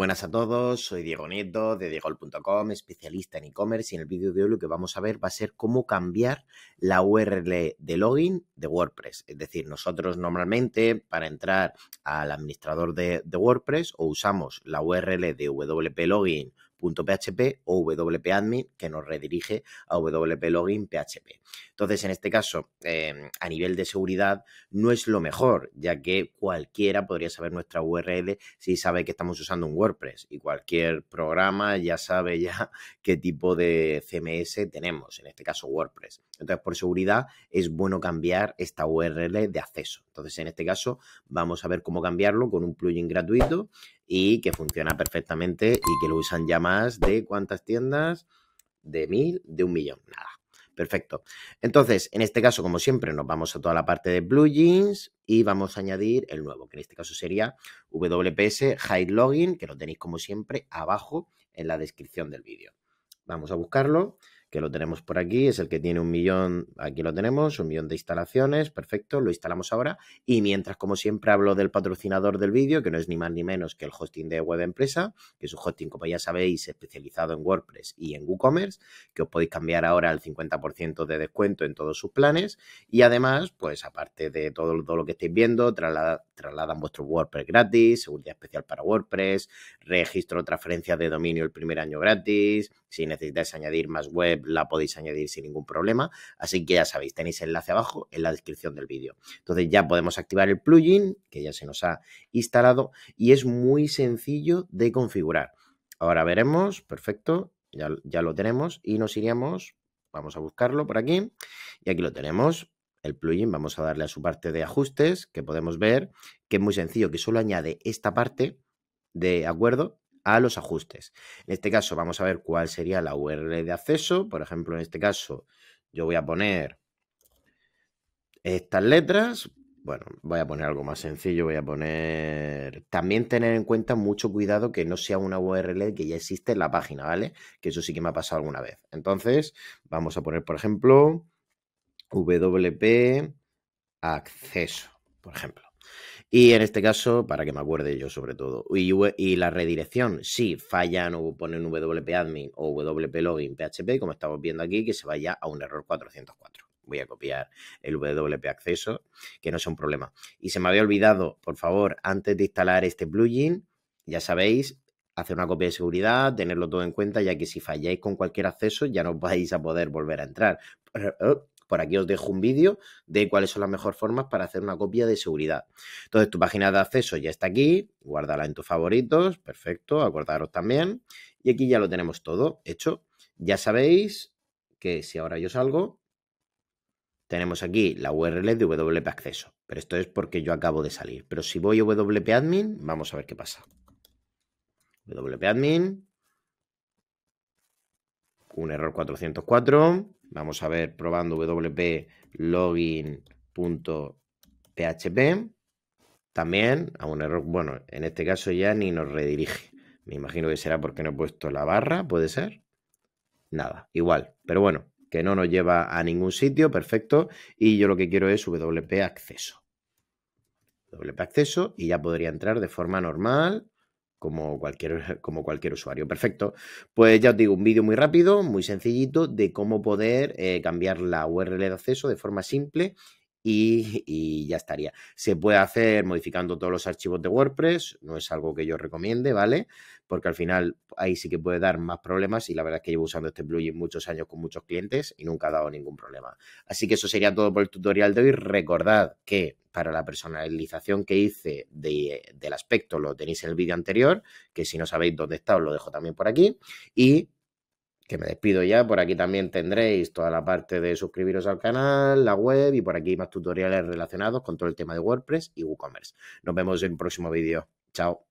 buenas a todos, soy Diego Nieto de diegol.com, especialista en e-commerce y en el vídeo de hoy lo que vamos a ver va a ser cómo cambiar la URL de login de WordPress. Es decir, nosotros normalmente para entrar al administrador de, de WordPress o usamos la URL de wp-login .php o wp-admin que nos redirige a wp php Entonces, en este caso, em, a nivel de seguridad no es lo mejor, ya que cualquiera podría saber nuestra URL si sabe que estamos usando un WordPress y cualquier programa ya sabe ya qué tipo de CMS tenemos, en este caso WordPress. Entonces, por seguridad es bueno cambiar esta URL de acceso. Entonces, en este caso, vamos a ver cómo cambiarlo con un plugin gratuito y que funciona perfectamente y que lo usan ya más de cuántas tiendas, de mil, de un millón, nada. Perfecto. Entonces, en este caso, como siempre, nos vamos a toda la parte de plugins y vamos a añadir el nuevo, que en este caso sería WPS Hide Login, que lo tenéis como siempre abajo en la descripción del vídeo. Vamos a buscarlo que lo tenemos por aquí, es el que tiene un millón, aquí lo tenemos, un millón de instalaciones, perfecto, lo instalamos ahora. Y mientras, como siempre, hablo del patrocinador del vídeo, que no es ni más ni menos que el hosting de web empresa, que es un hosting, como ya sabéis, especializado en WordPress y en WooCommerce, que os podéis cambiar ahora el 50% de descuento en todos sus planes. Y además, pues aparte de todo, lo que estáis viendo, trasladan vuestro WordPress gratis, seguridad especial para WordPress, registro transferencia de dominio el primer año gratis, si necesitáis añadir más web, la podéis añadir sin ningún problema. Así que ya sabéis, tenéis enlace abajo en la descripción del vídeo. Entonces ya podemos activar el plugin que ya se nos ha instalado y es muy sencillo de configurar. Ahora veremos, perfecto, ya, lo tenemos y nos iríamos, vamos a buscarlo por aquí y aquí lo tenemos el plugin, vamos a darle a su parte de ajustes, que podemos ver que es muy sencillo, que solo añade esta parte, ¿de acuerdo? los ajustes. En este caso vamos a ver cuál sería la URL de acceso. Por ejemplo, en este caso yo voy a poner estas letras. Bueno, voy a poner algo más sencillo, voy a poner... También tener en cuenta mucho cuidado que no sea una URL que ya existe en la página, ¿vale? Que eso sí que me ha pasado alguna vez. Entonces, vamos a poner, por ejemplo, WP acceso, por ejemplo. Y en este caso, para que me acuerde yo sobre todo. Y, la redirección, si fallan o ponen WP admin o WP login PHP, como estamos viendo aquí, que se vaya a un error 404 voy a copiar el WP acceso, que no es un problema. Y se me había olvidado, por favor, antes de instalar este plugin, ya sabéis, hacer una copia de seguridad, tenerlo todo en cuenta, ya que si falláis con cualquier acceso ya no vais a poder volver a entrar. Oh, por aquí os dejo un vídeo de cuáles son las mejores formas para hacer una copia de seguridad. Entonces, tu página de acceso ya está aquí, guárdala en tus favoritos, perfecto, acordaros también. Y aquí ya lo tenemos todo hecho. Ya sabéis que si ahora yo salgo, tenemos aquí la URL de WP Acceso, pero esto es porque yo acabo de salir. Pero si voy a WP Admin, vamos a ver qué pasa. WP Admin, un error 404. Vamos a ver probando wp login.php. También a un error, bueno, en este caso ya ni nos redirige. Me imagino que será porque no he puesto la barra, puede ser. Nada, igual, pero bueno, que no nos lleva a ningún sitio, perfecto. Y yo lo que quiero es wp acceso. wp acceso y ya podría entrar de forma normal como cualquier, como cualquier usuario. Perfecto. Pues ya os digo, un vídeo muy rápido, muy sencillito, de cómo poder eh, cambiar la URL de acceso de forma simple y, ya estaría. Se puede hacer modificando todos los archivos de WordPress, no es algo que yo recomiende, ¿vale? Porque al final ahí sí que puede dar más problemas y la verdad es que llevo usando este plugin muchos años con muchos clientes y nunca ha dado ningún problema. Así que eso sería todo por el tutorial de hoy. Recordad que para la personalización que hice del aspecto lo tenéis en el vídeo anterior, que si no sabéis dónde está os lo dejo también por aquí. Y que me despido ya. Por aquí también tendréis toda la parte de suscribiros al canal, la web y por aquí más tutoriales relacionados con todo el tema de WordPress y WooCommerce. Nos vemos en un próximo vídeo. Chao.